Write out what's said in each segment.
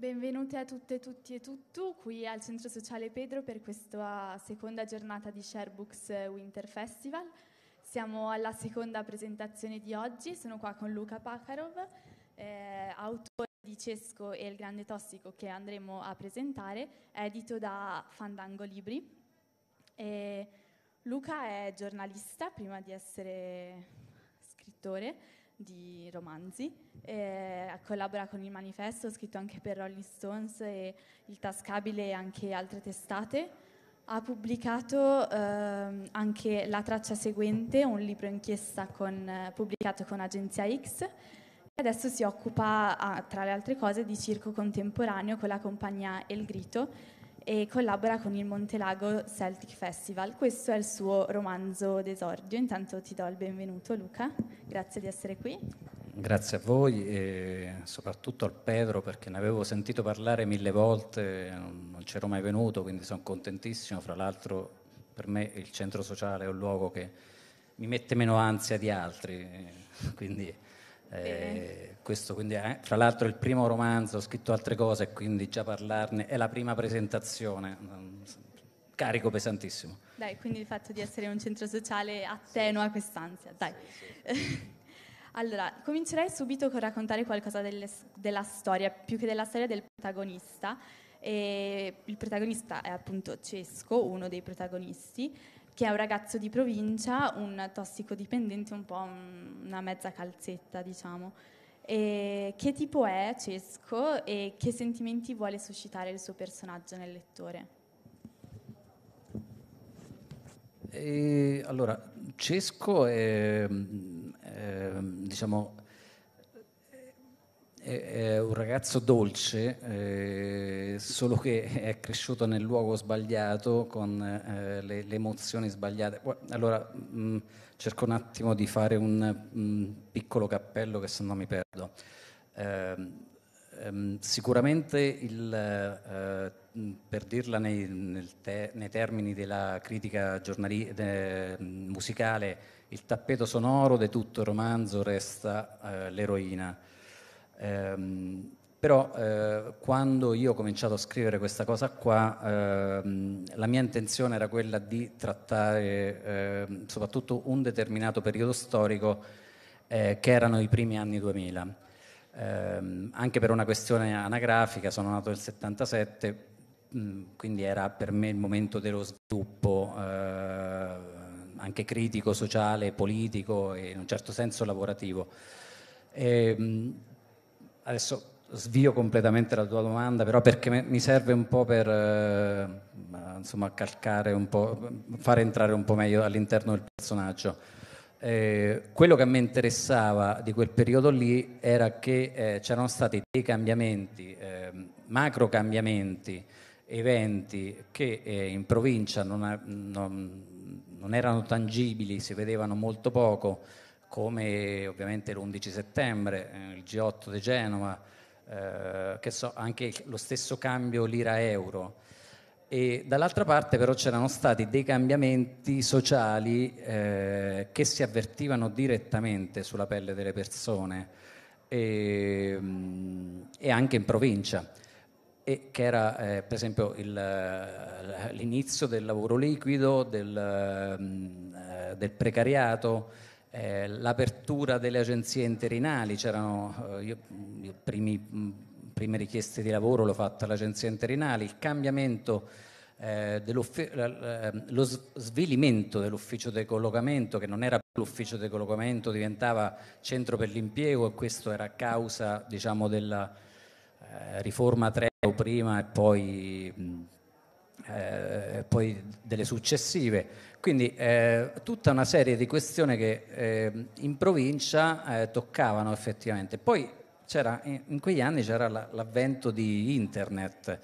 Benvenuti a tutte, e tutti e tutto qui al Centro Sociale Pedro per questa seconda giornata di Sharebooks Winter Festival. Siamo alla seconda presentazione di oggi, sono qua con Luca Pakarov, eh, autore di Cesco e il Grande Tossico che andremo a presentare, edito da Fandango Libri. E Luca è giornalista prima di essere scrittore di romanzi, eh, collabora con il manifesto scritto anche per Rolling Stones e il Tascabile e anche altre testate. Ha pubblicato eh, anche la traccia seguente, un libro inchiesta con, eh, pubblicato con Agenzia X. E Adesso si occupa, ah, tra le altre cose, di circo contemporaneo con la compagnia El Grito, e collabora con il Montelago Celtic Festival. Questo è il suo romanzo d'esordio. Intanto ti do il benvenuto Luca, grazie di essere qui. Grazie a voi e soprattutto al Pedro perché ne avevo sentito parlare mille volte, non c'ero mai venuto, quindi sono contentissimo. Fra l'altro per me il centro sociale è un luogo che mi mette meno ansia di altri, eh, quindi eh, questo quindi è, tra l'altro il primo romanzo, ho scritto altre cose quindi già parlarne è la prima presentazione, mm, carico pesantissimo. Dai, quindi il fatto di essere in un centro sociale attenua sì. quest'ansia, dai. Sì, sì. allora, comincerei subito con raccontare qualcosa delle, della storia, più che della storia del protagonista. E il protagonista è appunto Cesco, uno dei protagonisti, che è un ragazzo di provincia, un tossicodipendente, un po' una mezza calzetta, diciamo. E che tipo è Cesco e che sentimenti vuole suscitare il suo personaggio nel lettore? E, allora, Cesco è, è diciamo, è un ragazzo dolce, eh, solo che è cresciuto nel luogo sbagliato, con eh, le, le, emozioni sbagliate. Allora, mh, mm, cerco un attimo di fare un mh, mm, piccolo cappello che se no mi perdo. Eh, sicuramente, il, eh, mm, per dirla nei, te, nei, termini della critica giornali- de, musicale, il tappeto sonoro di tutto il romanzo resta eh, l'eroina Ehm, però eh, quando io ho cominciato a scrivere questa cosa qua, ehm, la mia intenzione era quella di trattare eh, soprattutto un determinato periodo storico eh, che erano i primi anni 2000. Ehm, anche per una questione anagrafica, sono nato nel 77, mh, mm, quindi era per me il momento dello sviluppo eh, anche critico, sociale, politico e in un certo senso lavorativo. E, ehm, adesso svio completamente la tua domanda, però perché mi serve un po' per eh, insomma, calcare un po', fare entrare un po' meglio all'interno del personaggio. Eh, quello che a me interessava di quel periodo lì era che eh, c'erano stati dei cambiamenti, eh, macro cambiamenti, eventi che eh, in provincia non, non, non erano tangibili, si vedevano molto poco come ovviamente l'11 settembre, eh, il G8 di Genova, eh, so, anche lo stesso cambio lira-euro. E dall'altra parte però c'erano stati dei cambiamenti sociali eh, che si avvertivano direttamente sulla pelle delle persone e, mm, e anche in provincia, e che era eh, per esempio il, eh, l'inizio del lavoro liquido, del, mm, eh, del precariato, eh, l'apertura delle agenzie interinali, c'erano eh, le mm, prime richieste di lavoro l'ho fatta all'agenzia interinale, il cambiamento eh, ehm, lo svilimento dell'ufficio di collocamento, che non era più l'ufficio di collocamento, diventava centro per l'impiego e questo era a causa diciamo, della eh, riforma o prima e poi, mm, eh, poi delle successive. Quindi eh, tutta una serie di questioni che eh, in provincia eh, toccavano effettivamente. Poi in, in, quegli anni c'era la, l'avvento di internet,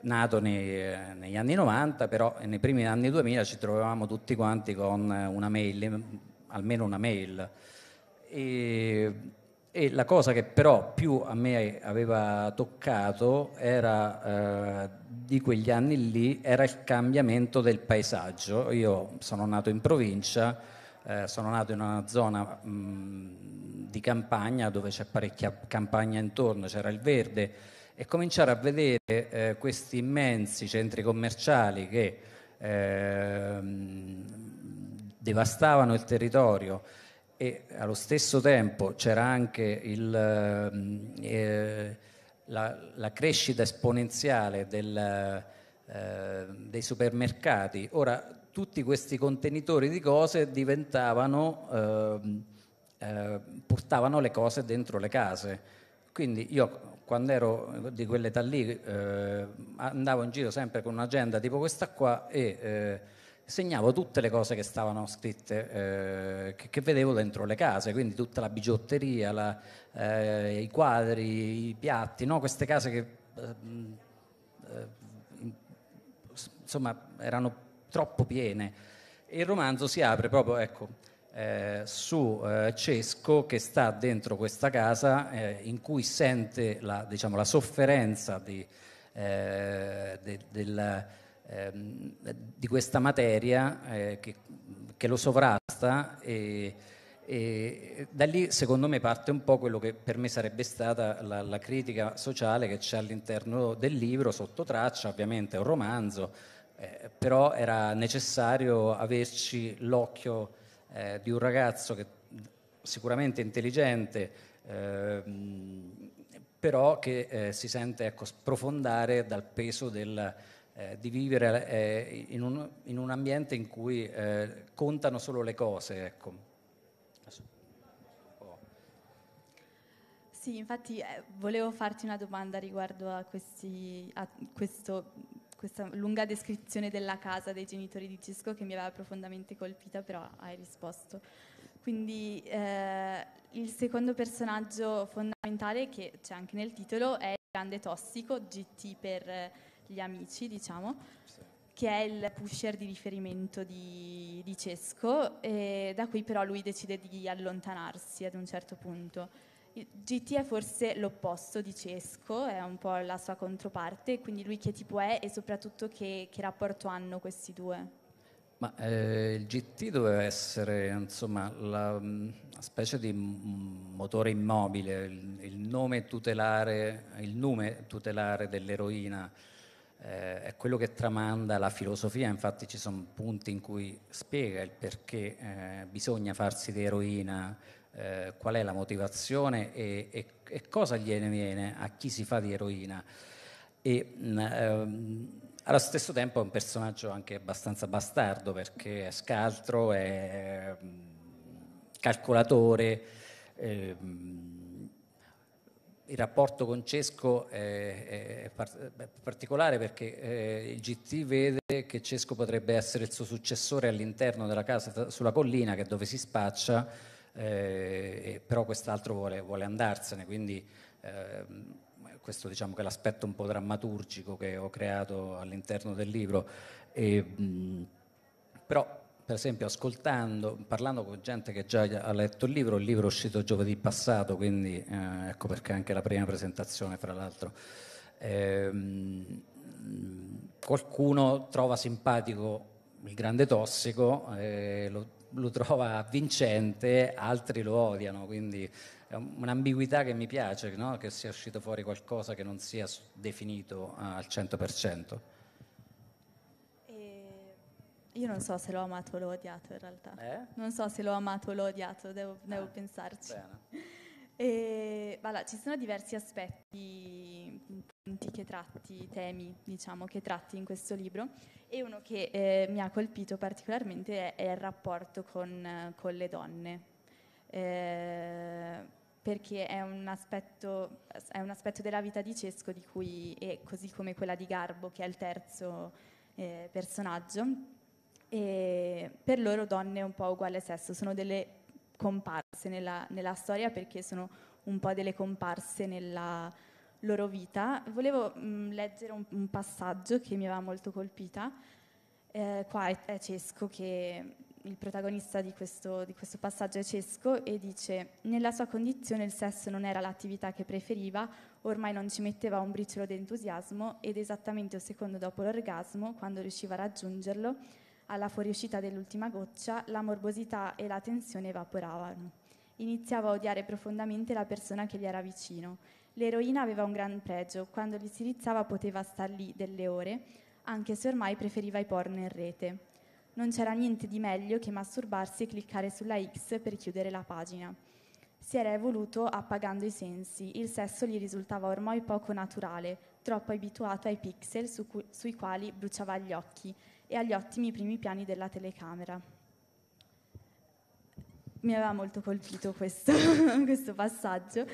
nato nei, eh, negli anni 90, però nei primi anni 2000 ci trovavamo tutti quanti con una mail, almeno una mail. E, e la cosa che però più a me aveva toccato era, eh, di quegli anni lì era il cambiamento del paesaggio. Io sono nato in provincia, eh, sono nato in una zona mh, di campagna dove c'è parecchia campagna intorno, c'era il verde e cominciare a vedere eh, questi immensi centri commerciali che ehm, devastavano il territorio e allo stesso tempo c'era anche il, eh, eh, la, la, crescita esponenziale del, eh, dei supermercati. Ora tutti questi contenitori di cose diventavano, eh, eh portavano le cose dentro le case. Quindi io quando ero di quell'età lì eh, andavo in giro sempre con un'agenda tipo questa qua e segnavo tutte le cose che stavano scritte, eh, che, che, vedevo dentro le case, quindi tutta la bigiotteria, la, eh, i quadri, i piatti, no? queste case che eh, mm, eh insomma erano troppo piene. E il romanzo si apre proprio ecco, eh, su eh, Cesco che sta dentro questa casa in cui sente la, diciamo, la sofferenza di, de, del ehm, di questa materia eh, che, che, lo sovrasta e, e, da lì secondo me parte un po' quello che per me sarebbe stata la, la critica sociale che c'è all'interno del libro, sotto traccia ovviamente, è un romanzo, eh, però era necessario averci l'occhio eh, di un ragazzo che sicuramente intelligente, eh, però che eh, si sente ecco, sprofondare dal peso del, eh, di vivere eh, in, un, in, un, ambiente in cui eh, contano solo le cose. Ecco. Sì, infatti eh, volevo farti una domanda riguardo a, questi, a questo, questa lunga descrizione della casa dei genitori di Cisco che mi aveva profondamente colpita, però hai risposto. Quindi eh, il secondo personaggio fondamentale che c'è anche nel titolo è il grande tossico, GT per gli amici, diciamo, che è il pusher di riferimento di, di Cesco, e da cui però lui decide di allontanarsi ad un certo punto. GT è forse l'opposto di Cesco, è un po' la sua controparte, quindi lui che tipo è e soprattutto che, che rapporto hanno questi due? Ma eh, il GT doveva essere insomma, la, una mm, specie di mm, motore immobile, il, il, nome tutelare, il nome tutelare dell'eroina eh, è quello che tramanda la filosofia, infatti ci sono punti in cui spiega il perché eh, bisogna farsi di eroina, eh, qual è la motivazione e, e, e, cosa gliene viene a chi si fa di eroina. E, mm, ehm, allo stesso tempo è un personaggio anche abbastanza bastardo perché è scaltro, è mm, calcolatore. Ehm, il rapporto con Cesco è, particolare perché eh, il GT vede che Cesco potrebbe essere il suo successore all'interno della casa sulla collina che è dove si spaccia, eh, però quest'altro vuole, vuole andarsene, quindi ehm, questo diciamo che è l'aspetto un po' drammaturgico che ho creato all'interno del libro. E, però per esempio ascoltando, parlando con gente che già ha letto il libro, il libro è uscito giovedì passato, quindi eh, ecco perché anche la prima presentazione, fra l'altro, eh, qualcuno trova simpatico il grande tossico, eh, lo, lo, trova vincente, altri lo odiano, quindi è un'ambiguità che mi piace, no? che sia uscito fuori qualcosa che non sia definito ah, al 100%. Io non so se l'ho amato o l'ho odiato in realtà. Eh? Non so se l'ho amato o l'ho odiato, devo, eh, devo ah, pensarci. E, voilà, ci sono diversi aspetti, punti che tratti, temi diciamo, che tratti in questo libro e uno che eh, mi ha colpito particolarmente è, è il rapporto con, con le donne. Eh, perché è un, aspetto, è un, aspetto, della vita di Cesco di cui, e così come quella di Garbo, che è il terzo eh, personaggio, e per loro donne un po' uguale sesso, sono delle comparse nella, nella storia perché sono un po' delle comparse nella loro vita. Volevo mh, mm, leggere un, un, passaggio che mi aveva molto colpita. Eh, qua è, è, Cesco che il protagonista di questo, di questo passaggio è Cesco e dice nella sua condizione il sesso non era l'attività che preferiva, ormai non ci metteva un briciolo d'entusiasmo ed esattamente un secondo dopo l'orgasmo, quando riusciva a raggiungerlo, alla fuoriuscita dell'ultima goccia, la morbosità e la tensione evaporavano. Iniziava a odiare profondamente la persona che gli era vicino. L'eroina aveva un gran pregio, quando gli si rizzava poteva star lì delle ore, anche se ormai preferiva i porno in rete. Non c'era niente di meglio che masturbarsi e cliccare sulla X per chiudere la pagina. Si era evoluto appagando i sensi, il sesso gli risultava ormai poco naturale, troppo abituato ai pixel su cui, sui quali bruciava gli occhi e agli ottimi primi piani della telecamera. Mi aveva molto colpito questo, questo passaggio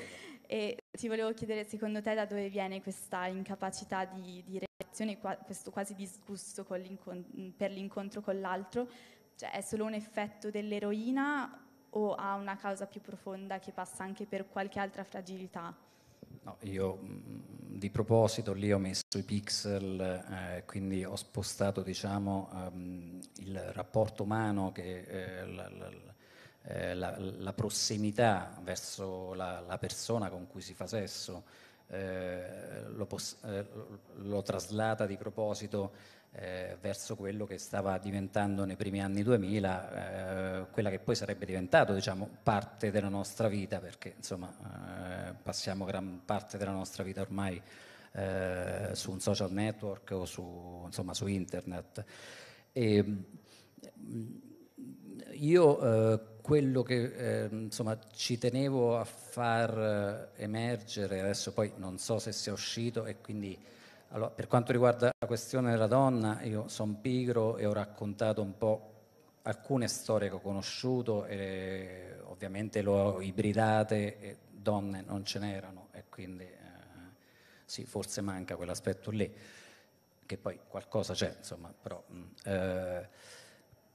e ti volevo chiedere secondo te da dove viene questa incapacità di, di relazione, questo quasi disgusto l'incont- per l'incontro con l'altro, cioè è solo un effetto dell'eroina o ha una causa più profonda che passa anche per qualche altra fragilità? No, io mm, di proposito lì ho messo i pixel, eh, quindi ho spostato diciamo, um, il rapporto umano, che, eh, la, la, la, eh, la, prossimità verso la, persona con cui si fa sesso, eh, lo, pos- eh, lo, traslata di proposito eh, verso quello che stava diventando nei primi anni 2000, eh, quella che poi sarebbe diventato diciamo, parte della nostra vita, perché insomma eh, passiamo gran parte della nostra vita ormai eh, su un social network o su, insomma, su internet. E, ehm, mh, io eh, quello che eh, insomma, ci tenevo a far eh, emergere, adesso poi non so se sia uscito e quindi allora, per quanto riguarda la questione della donna, io sono pigro e ho raccontato un po' alcune storie che ho conosciuto e ovviamente le ho ibridate e donne non ce n'erano e quindi eh, sì, forse manca quell'aspetto lì, che poi qualcosa c'è, insomma, però... Mh, mm, eh,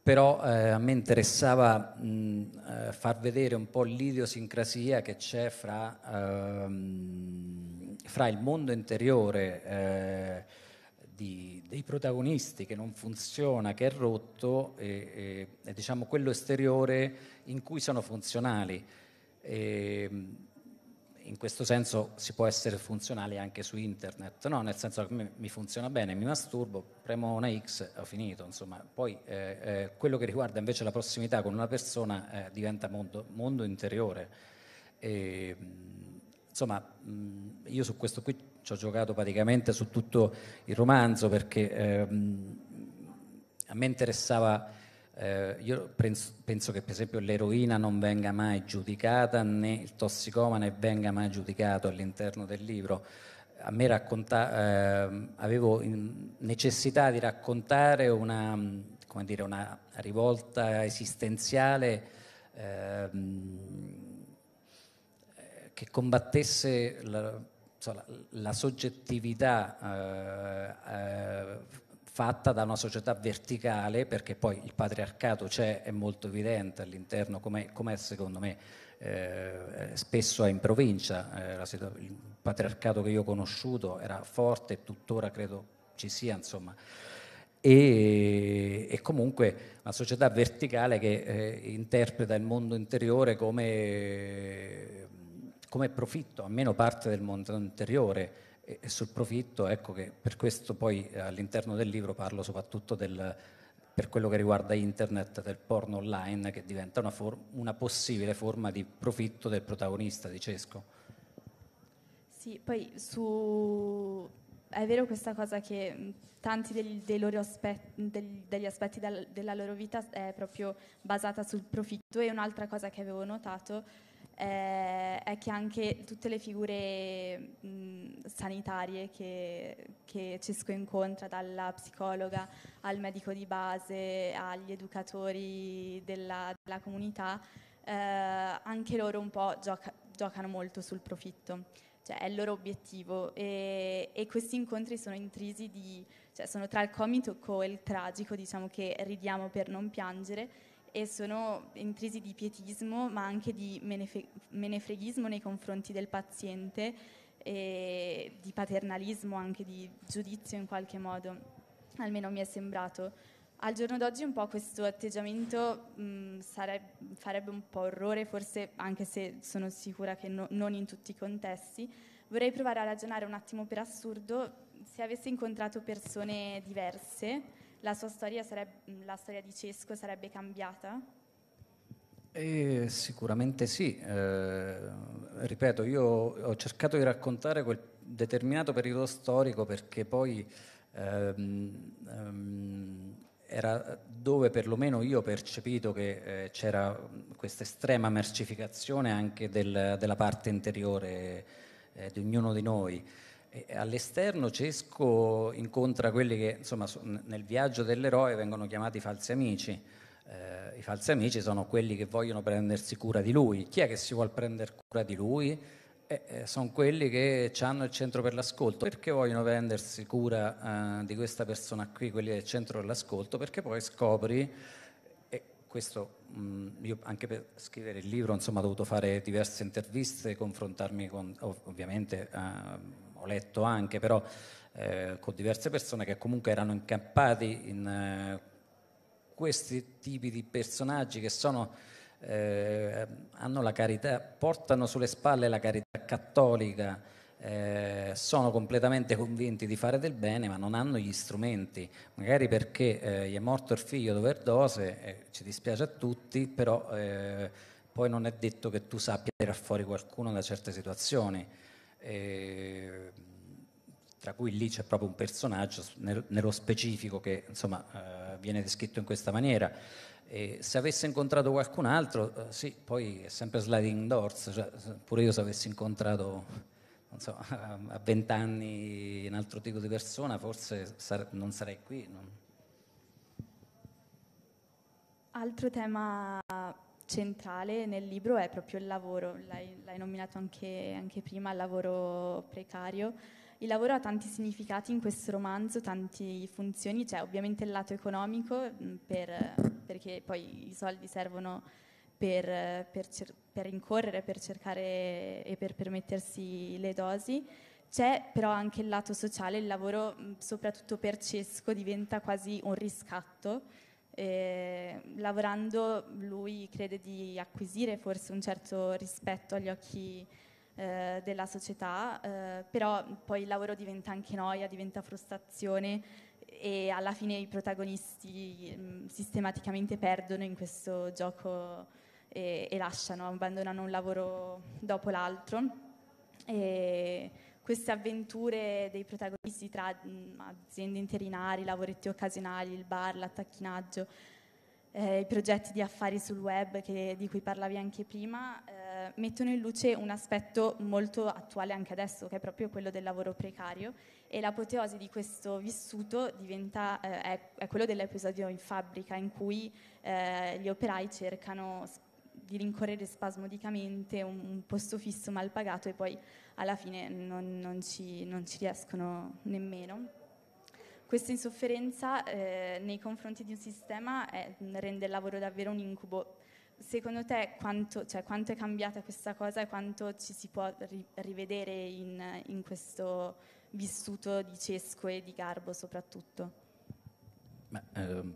però eh, a me interessava mh, eh, far vedere un po' l'idiosincrasia che c'è fra, ehm, fra il mondo interiore eh, di, dei protagonisti che non funziona, che è rotto, e, e, e diciamo quello esteriore in cui sono funzionali. E, ehm, in questo senso si può essere funzionali anche su internet, no? nel senso che mi funziona bene, mi masturbo, premo una X, ho finito, insomma. Poi eh, eh, quello che riguarda invece la prossimità con una persona eh, diventa mondo, mondo interiore. E, ehm, insomma, mh, mm, io su questo qui ci ho giocato praticamente su tutto il romanzo perché ehm, a me interessava eh, io penso, penso, che per esempio l'eroina non venga mai giudicata né il tossicomane venga mai giudicato all'interno del libro. A me racconta, eh, avevo necessità di raccontare una, dire, una rivolta esistenziale eh, che combattesse la, la soggettività eh, eh, fatta da una società verticale, perché poi il patriarcato c'è, è molto evidente all'interno, come secondo me eh, eh, spesso è in provincia, eh, situa- il patriarcato che io ho conosciuto era forte e tuttora credo ci sia, insomma. E, e, comunque una società verticale che eh, interpreta il mondo interiore come, come profitto, almeno parte del mondo interiore e, e sul profitto, ecco che per questo poi eh, all'interno del libro parlo soprattutto del, per quello che riguarda internet, del porno online, che diventa una, for- una possibile forma di profitto del protagonista di Cesco. Sì, poi su... è vero questa cosa che tanti dei, dei loro aspetti, dei, degli aspetti della loro vita è proprio basata sul profitto e un'altra cosa che avevo notato eh, è che anche tutte le figure mh, sanitarie che, che, Cesco incontra, dalla psicologa al medico di base, agli educatori della, della comunità, eh, anche loro un po' gioca, giocano molto sul profitto. Cioè, è il loro obiettivo e, e questi incontri sono intrisi di, cioè, sono tra il comico e il tragico, diciamo che ridiamo per non piangere, e sono intrisi di pietismo ma anche di menef- menefreghismo nei confronti del paziente e di paternalismo, anche di giudizio in qualche modo, almeno mi è sembrato. Al giorno d'oggi un po' questo atteggiamento mh, sare- farebbe un po' orrore, forse anche se sono sicura che no- non in tutti i contesti. Vorrei provare a ragionare un attimo per assurdo se avessi incontrato persone diverse la sua storia, sarebbe, mm, la storia di Cesco sarebbe cambiata? Eh, sicuramente sì, eh, ripeto, io ho cercato di raccontare quel determinato periodo storico perché poi ehm, ehm, era dove perlomeno io ho percepito che eh, c'era questa estrema mercificazione anche del, della parte interiore eh, di ognuno di noi all'esterno Cesco incontra quelli che insomma, nel viaggio dell'eroe vengono chiamati falsi amici. Eh, I falsi amici sono quelli che vogliono prendersi cura di lui. Chi è che si vuole prendere cura di lui? Eh, eh sono quelli che hanno il centro per l'ascolto. Perché vogliono prendersi cura eh, di questa persona qui, quelli del centro per l'ascolto? Perché poi scopri, e questo mh, mm, io anche per scrivere il libro insomma, ho dovuto fare diverse interviste, confrontarmi con ov- ovviamente eh, ho letto anche però eh, con diverse persone che comunque erano incappati in eh, questi tipi di personaggi che sono, eh, carità, portano sulle spalle la carità cattolica, eh, sono completamente convinti di fare del bene ma non hanno gli strumenti, magari perché eh, gli è morto il figlio d'overdose, eh, ci dispiace a tutti, però poi non è detto che tu sappia tirar fuori qualcuno da certe situazioni eh, tra cui lì c'è proprio un personaggio nello specifico che insomma, eh, viene descritto in questa maniera. E se avesse incontrato qualcun altro, eh, sì, poi è sempre sliding doors, cioè, pure io se avessi incontrato so, a vent'anni un altro tipo di persona, forse sare- non sarei qui. Non... Altro tema centrale nel libro è proprio il lavoro, l'hai, l'hai nominato anche, anche, prima, il lavoro precario. Il lavoro ha tanti significati in questo romanzo, tante funzioni, c'è cioè ovviamente il lato economico, mm, per, perché poi i soldi servono per, per, cer- per incorrere, per cercare e per permettersi le dosi. C'è però anche il lato sociale, il lavoro mm, soprattutto per Cesco diventa quasi un riscatto e, lavorando lui crede di acquisire forse un certo rispetto agli occhi eh, della società, eh, però poi il lavoro diventa anche noia, diventa frustrazione e alla fine i protagonisti mh, mm, sistematicamente perdono in questo gioco e, e, lasciano, abbandonano un lavoro dopo l'altro. E, queste avventure dei protagonisti tra mh, mm, aziende interinari, lavoretti occasionali, il bar, l'attacchinaggio, eh, i progetti di affari sul web che, di cui parlavi anche prima, eh, mettono in luce un aspetto molto attuale anche adesso, che è proprio quello del lavoro precario e l'apoteosi di questo vissuto diventa, eh, è, è, quello dell'episodio in fabbrica in cui eh, gli operai cercano di rincorrere spasmodicamente un, un posto fisso mal pagato e poi alla fine non, non, ci, non ci, riescono nemmeno. Questa insofferenza eh, nei confronti di un sistema è, rende il lavoro davvero un incubo. Secondo te quanto, cioè, quanto, è cambiata questa cosa e quanto ci si può ri- rivedere in, in questo vissuto di Cesco e di Garbo soprattutto? Beh, ehm,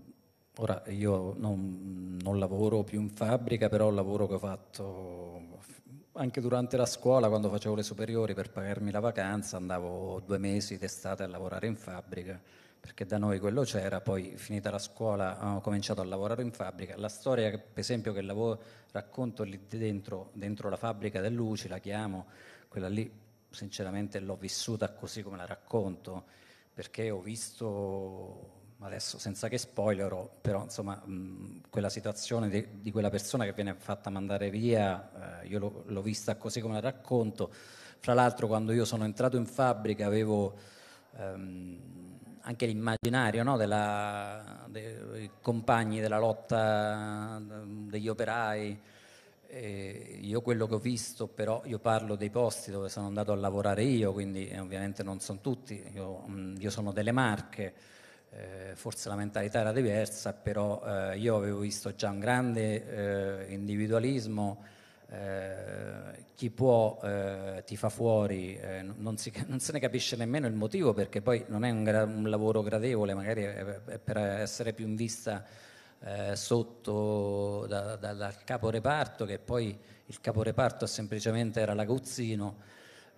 ora io non, non, lavoro più in fabbrica, però il lavoro che ho fatto anche durante la scuola, quando facevo le superiori per pagarmi la vacanza, andavo due mesi d'estate a lavorare in fabbrica, perché da noi quello c'era, poi finita la scuola ho cominciato a lavorare in fabbrica. La storia, per esempio, che lavoro, racconto lì dentro, dentro la fabbrica Luci, la chiamo, quella lì sinceramente l'ho vissuta così come la racconto, perché ho visto adesso senza che spoilerò, però insomma mh, quella situazione di, di, quella persona che viene fatta mandare via, eh, io lo, l'ho vista così come la racconto, fra l'altro quando io sono entrato in fabbrica avevo ehm, anche l'immaginario no, della, dei compagni della lotta degli operai, eh, io quello che ho visto, però io parlo dei posti dove sono andato a lavorare io, quindi eh, ovviamente non sono tutti, io, mh, io sono delle marche eh, forse la mentalità era diversa, però eh, io avevo visto già un grande eh, individualismo, eh, chi può eh, ti fa fuori, eh, non, si, non, se ne capisce nemmeno il motivo perché poi non è un, gra- un lavoro gradevole, magari è, è per essere più in vista sotto da, da, dal caporeparto, che poi il capo reparto semplicemente era l'aguzzino.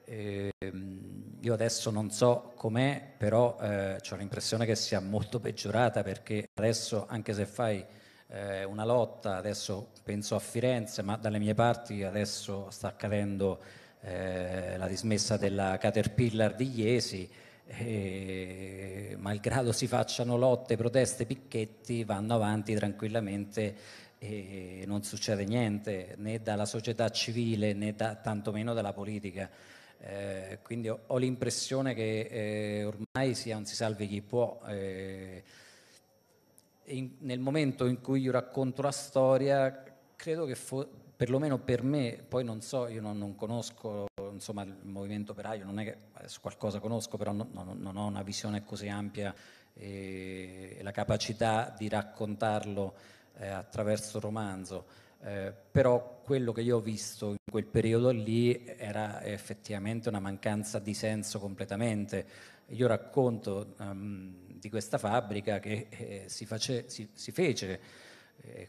Ehm, io adesso non so com'è, però eh, ho l'impressione che sia molto peggiorata perché adesso, anche se fai eh, una lotta, adesso penso a Firenze, ma dalle mie parti adesso sta accadendo eh, la dismessa della Caterpillar di Iesi. E, eh, malgrado si facciano lotte, proteste, picchetti, vanno avanti tranquillamente e non succede niente né dalla società civile né da, tantomeno dalla politica. Eh, quindi ho, ho l'impressione che eh, ormai sia un si salvi chi può. Eh, in, nel momento in cui io racconto la storia, credo che fo- perlomeno per me, poi non so, io non, non conosco insomma, il movimento operaio, non è che su qualcosa conosco, però no, no, non ho una visione così ampia e, eh, e la capacità di raccontarlo eh, attraverso il romanzo eh, però quello che io ho visto in quel periodo lì era effettivamente una mancanza di senso completamente. Io racconto um, di questa fabbrica che eh, si, face, si, si, fece, eh,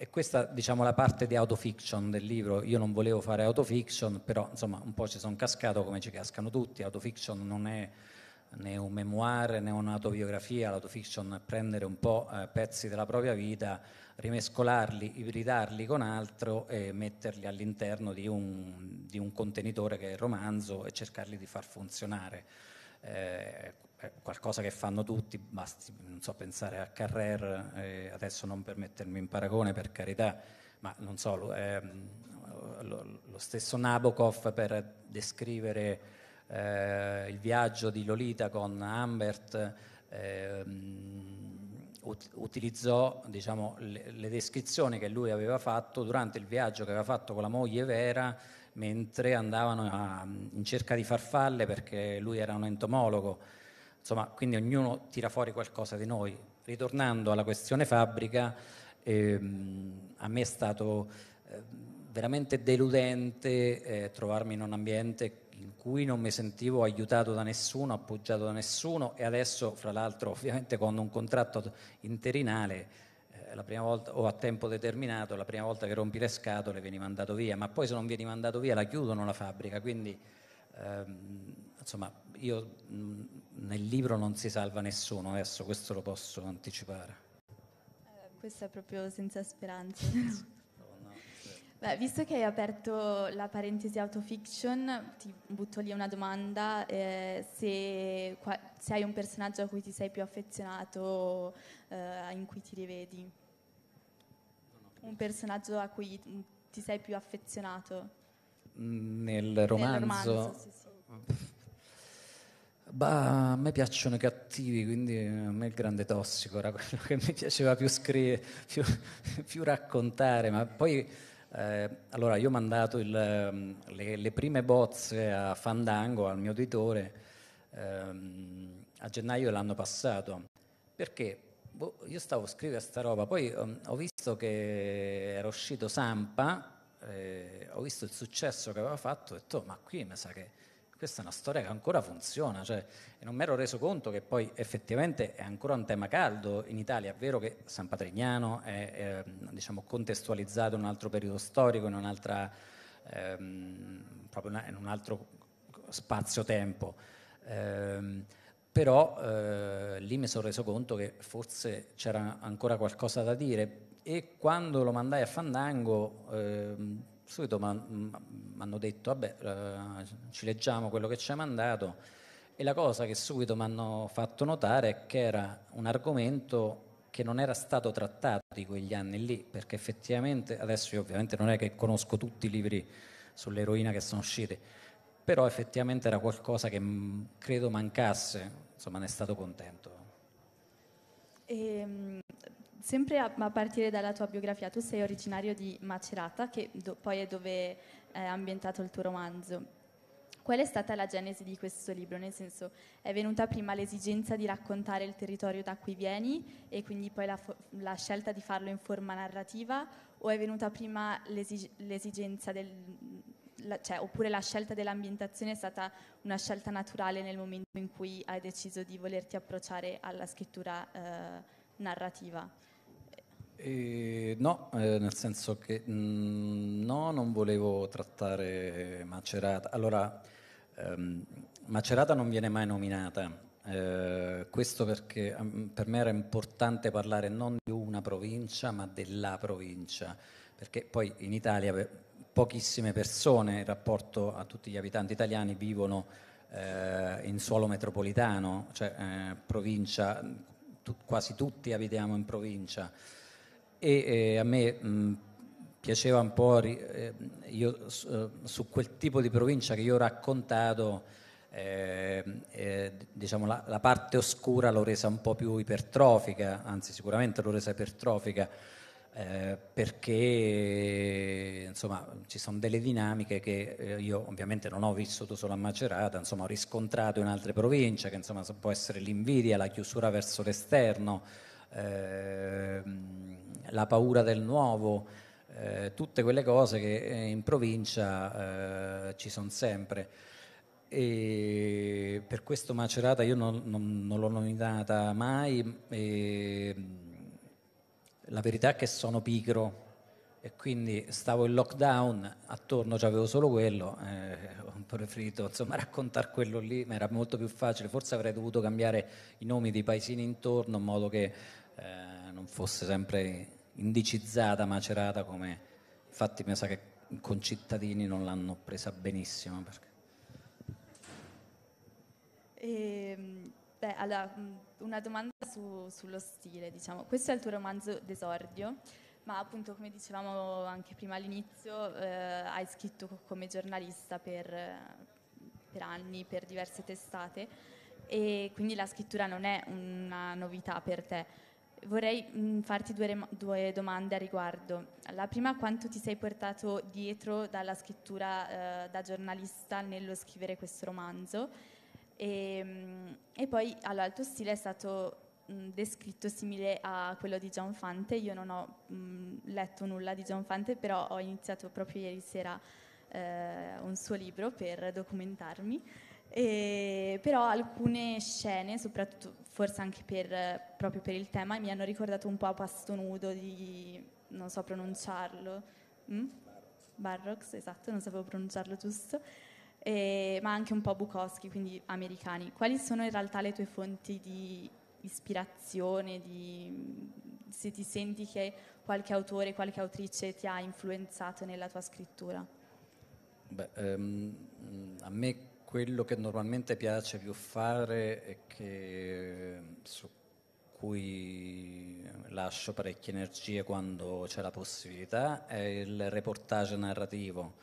e questa diciamo la parte di autofiction del libro, io non volevo fare autofiction, però insomma un po' ci sono cascato come ci cascano tutti, autofiction non è né un memoir né un'autobiografia, l'autofiction prendere un po' eh, pezzi della propria vita, rimescolarli, ibridarli con altro e metterli all'interno di un, di un contenitore che è il romanzo e cercarli di far funzionare. Eh, qualcosa che fanno tutti, basti so, pensare a Carrer, eh, adesso non per mettermi in paragone per carità, ma non so, eh, lo, lo stesso Nabokov per descrivere eh, il viaggio di Lolita con Ambert eh, ut- utilizzò diciamo, le, le, descrizioni che lui aveva fatto durante il viaggio che aveva fatto con la moglie Vera mentre andavano a, in cerca di farfalle perché lui era un entomologo. Insomma, quindi ognuno tira fuori qualcosa di noi. Ritornando alla questione fabbrica, ehm, a me è stato eh, veramente deludente eh, trovarmi in un ambiente in cui non mi sentivo aiutato da nessuno, appoggiato da nessuno e adesso, fra l'altro, ovviamente con un contratto interinale, eh, la prima volta, o a tempo determinato, la prima volta che rompi le scatole vieni mandato via, ma poi se non vieni mandato via la chiudono la fabbrica, quindi ehm, insomma io mh, mm, nel libro non si salva nessuno, adesso questo lo posso anticipare. Eh, questa è proprio senza speranza. Beh, visto che hai aperto la parentesi autofiction, ti butto lì una domanda, eh, se, qua, se, hai un personaggio a cui ti sei più affezionato, eh, in cui ti rivedi. Un personaggio a cui ti sei più affezionato. Mm, nel romanzo? Nel romanzo sì, sì. Bah, a me piacciono i cattivi, quindi a me il grande tossico era quello che mi piaceva più scrivere, più, più raccontare, ma poi eh, allora, io ho mandato il, mm, le, le, prime bozze a Fandango, al mio editore, ehm, a gennaio dell'anno passato, perché boh, io stavo scrivendo sta roba, poi um, ho visto che era uscito Sampa, eh, ho visto il successo che aveva fatto e ho detto, ma qui mi sa che questa è una storia che ancora funziona, cioè, e non mi ero reso conto che poi effettivamente è ancora un tema caldo in Italia. È vero che San Patrignano è, è ehm, diciamo, contestualizzato in un altro periodo storico, in, ehm, una, in un altro spazio-tempo, ehm, però eh, lì mi sono reso conto che forse c'era ancora qualcosa da dire e quando lo mandai a Fandango... Ehm, subito mi hanno detto, vabbè, eh, ci leggiamo quello che ci hai mandato e la cosa che subito mi hanno fatto notare è che era un argomento che non era stato trattato di quegli anni lì, perché effettivamente, adesso io ovviamente non è che conosco tutti i libri sull'eroina che sono usciti, però effettivamente era qualcosa che mh, mm, credo mancasse, insomma ne è stato contento. E, ehm, sempre a, a, partire dalla tua biografia, tu sei originario di Macerata, che do, poi è dove è ambientato il tuo romanzo. Qual è stata la genesi di questo libro? Nel senso, è venuta prima l'esigenza di raccontare il territorio da cui vieni e quindi poi la, la scelta di farlo in forma narrativa o è venuta prima l'esig- l'esigenza del... La, cioè, oppure la scelta dell'ambientazione è stata una scelta naturale nel momento in cui hai deciso di volerti approcciare alla scrittura eh, narrativa. Eh, no, eh, nel senso che mh, mm, no, non volevo trattare Macerata. Allora, ehm, Macerata non viene mai nominata, eh, questo perché um, per me era importante parlare non di una provincia, ma della provincia, perché poi in Italia per pochissime persone, in rapporto a tutti gli abitanti italiani, vivono eh, in suolo metropolitano, cioè eh, provincia tu, quasi tutti abitiamo in provincia e eh, a me mh, mm, piaceva un po' eh, io, su, eh, su, quel tipo di provincia che io ho raccontato eh, eh, diciamo la, la parte oscura l'ho resa un po' più ipertrofica anzi sicuramente l'ho resa ipertrofica eh, perché insomma, ci sono delle dinamiche che eh, io ovviamente non ho vissuto solo a Macerata, insomma, ho riscontrato in altre province, che insomma, può essere l'invidia, la chiusura verso l'esterno, eh, la paura del nuovo, eh, tutte quelle cose che in provincia ci sono sempre. E per questo Macerata io non, non, non l'ho nominata mai. E, ehm, la verità è che sono pigro e quindi stavo in lockdown, attorno c'avevo solo quello, eh, ho preferito insomma raccontare quello lì, ma era molto più facile, forse avrei dovuto cambiare i nomi dei paesini intorno in modo che eh, non fosse sempre indicizzata, macerata come infatti mi sa che i concittadini non l'hanno presa benissimo. Perché... E, ehm, Beh, allora, una domanda su, sullo stile, diciamo. Questo è il tuo romanzo d'esordio, ma appunto, come dicevamo anche prima all'inizio, eh, hai scritto come giornalista per, per anni, per diverse testate, e quindi la scrittura non è una novità per te. Vorrei mh, farti due, due, domande a riguardo. La prima, quanto ti sei portato dietro dalla scrittura eh, da giornalista nello scrivere questo romanzo? E, ehm, e poi all'alto stile è stato descritto simile a quello di John Fante. Io non ho mh, letto nulla di John Fante, però ho iniziato proprio ieri sera eh, un suo libro per documentarmi. E, però alcune scene, soprattutto forse anche per, proprio per il tema, mi hanno ricordato un po' a Pasto Nudo di non so pronunciarlo. Mm? Barrocks, esatto, non sapevo pronunciarlo giusto eh, ma anche un po' Bukowski, quindi americani. Quali sono in realtà le tue fonti di ispirazione, di, se ti senti che qualche autore, qualche autrice ti ha influenzato nella tua scrittura? Beh, ehm, a me quello che normalmente piace più fare e che, su cui lascio parecchie energie quando c'è la possibilità è il reportage narrativo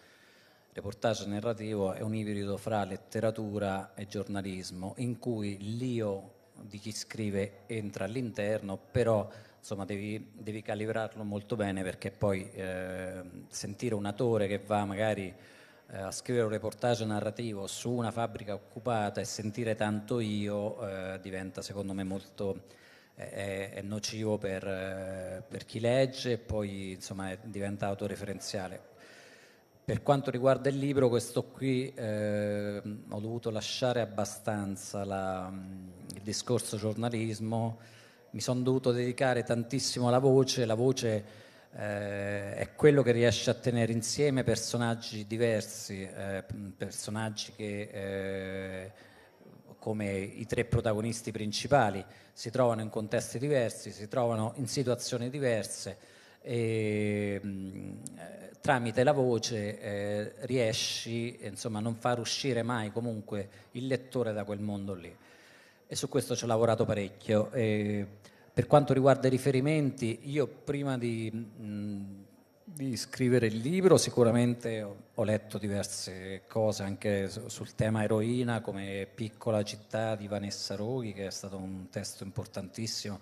reportage narrativo è un ibrido fra letteratura e giornalismo, in cui l'io di chi scrive entra all'interno, però insomma devi, devi calibrarlo molto bene perché poi eh, sentire un attore che va magari eh, a scrivere un reportage narrativo su una fabbrica occupata e sentire tanto io eh, diventa secondo me molto... È, è, nocivo per, eh, per, chi legge e poi insomma, è, diventa autoreferenziale. Per quanto riguarda il libro, questo qui eh, ho dovuto lasciare abbastanza la, il discorso giornalismo, mi sono dovuto dedicare tantissimo alla voce, la voce eh, è quello che riesce a tenere insieme personaggi diversi, eh, personaggi che eh, come i tre protagonisti principali si trovano in contesti diversi, si trovano in situazioni diverse e, tramite la voce eh, riesci insomma, a non far uscire mai comunque il lettore da quel mondo lì. E su questo ci ho lavorato parecchio. E, per quanto riguarda i riferimenti, io prima di, mh, di scrivere il libro sicuramente ho, ho letto diverse cose anche su, sul tema eroina, come Piccola città di Vanessa Roghi, che è stato un testo importantissimo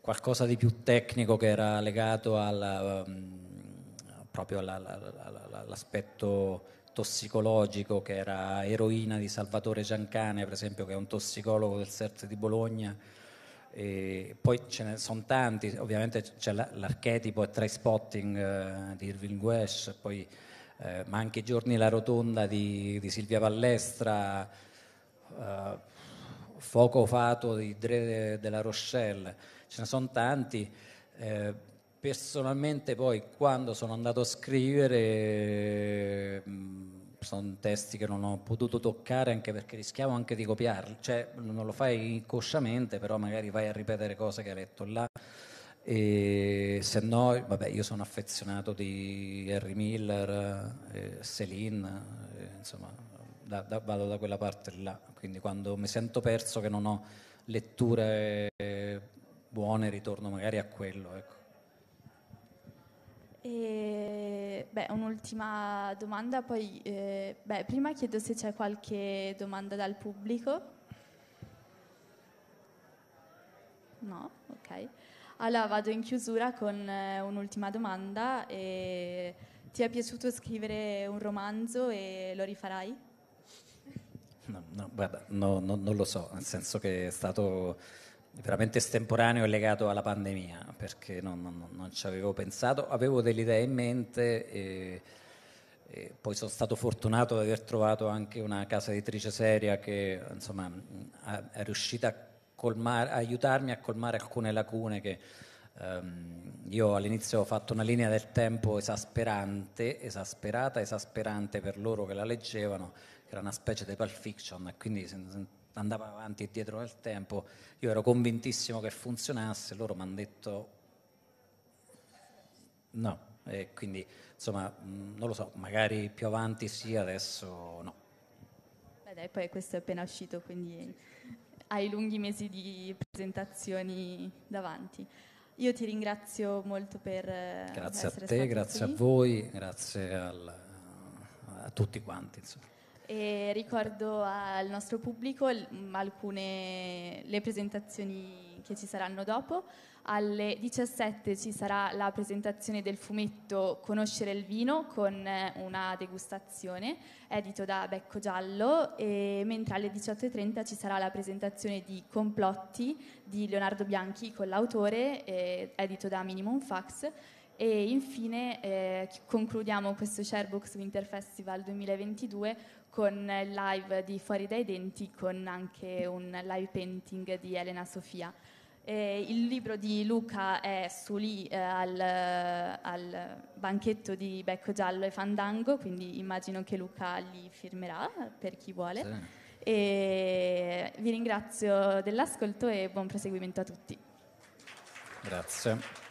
qualcosa di più tecnico che era legato ehm, alla, proprio all'aspetto tossicologico che era Eroina di Salvatore Giancane, per esempio, che è un tossicologo del CERT di Bologna. E poi ce ne sono tanti, ovviamente c'è l'archetipo e i spotting eh, di Irving Wesh, poi, eh, ma anche i giorni La Rotonda di, di Silvia Ballestra, eh, Foco Fato di Dre della Rochelle ce ne sono tanti. Eh, personalmente poi quando sono andato a scrivere mm, sono testi che non ho potuto toccare anche perché rischiavo anche di copiarli, cioè non lo fai inconsciamente, però magari vai a ripetere cose che hai letto là. E se no, vabbè, io sono affezionato di Harry Miller, eh, Céline, eh, insomma, da, da, vado da quella parte là. Quindi quando mi sento perso che non ho letture eh, buone, ritorno magari a quello. Ecco. E, beh, un'ultima domanda, poi eh, beh, prima chiedo se c'è qualche domanda dal pubblico. No? Ok. Allora vado in chiusura con eh, un'ultima domanda. E, ti è piaciuto scrivere un romanzo e lo rifarai? No, no guarda, no, no, non lo so, nel senso che è stato veramente estemporaneo e legato alla pandemia, perché non, non, non ci avevo pensato, avevo delle idee in mente. E, e poi sono stato fortunato di aver trovato anche una casa editrice seria che insomma, è riuscita a, colmar, aiutarmi a colmare alcune lacune che um, io all'inizio ho fatto una linea del tempo esasperante, esasperata, esasperante per loro che la leggevano, che era una specie di pulp fiction, quindi andava avanti e dietro nel tempo, io ero convintissimo che funzionasse, loro mi hanno detto no, e quindi insomma mm, non lo so, magari più avanti sì, adesso no. Beh dai, poi questo è appena uscito, quindi hai lunghi mesi di presentazioni davanti. Io ti ringrazio molto per... Eh, grazie a te, grazie qui. a voi, grazie al, a tutti quanti. Insomma e ricordo al nostro pubblico mm, alcune le presentazioni che ci saranno dopo. Alle 17 ci sarà la presentazione del fumetto Conoscere il vino con eh, una degustazione edito da Becco Giallo, e, mentre alle 18.30 ci sarà la presentazione di Complotti di Leonardo Bianchi con l'autore eh, edito da Minimum Fax. E infine eh, concludiamo questo Sharebox Winter Festival 2022 con il live di Fuori dai denti, con anche un live painting di Elena Sofia. Eh, il libro di Luca è su lì eh, al, al, banchetto di Becco Giallo e Fandango, quindi immagino che Luca li firmerà per chi vuole. Sì. E vi ringrazio dell'ascolto e buon proseguimento a tutti. Grazie.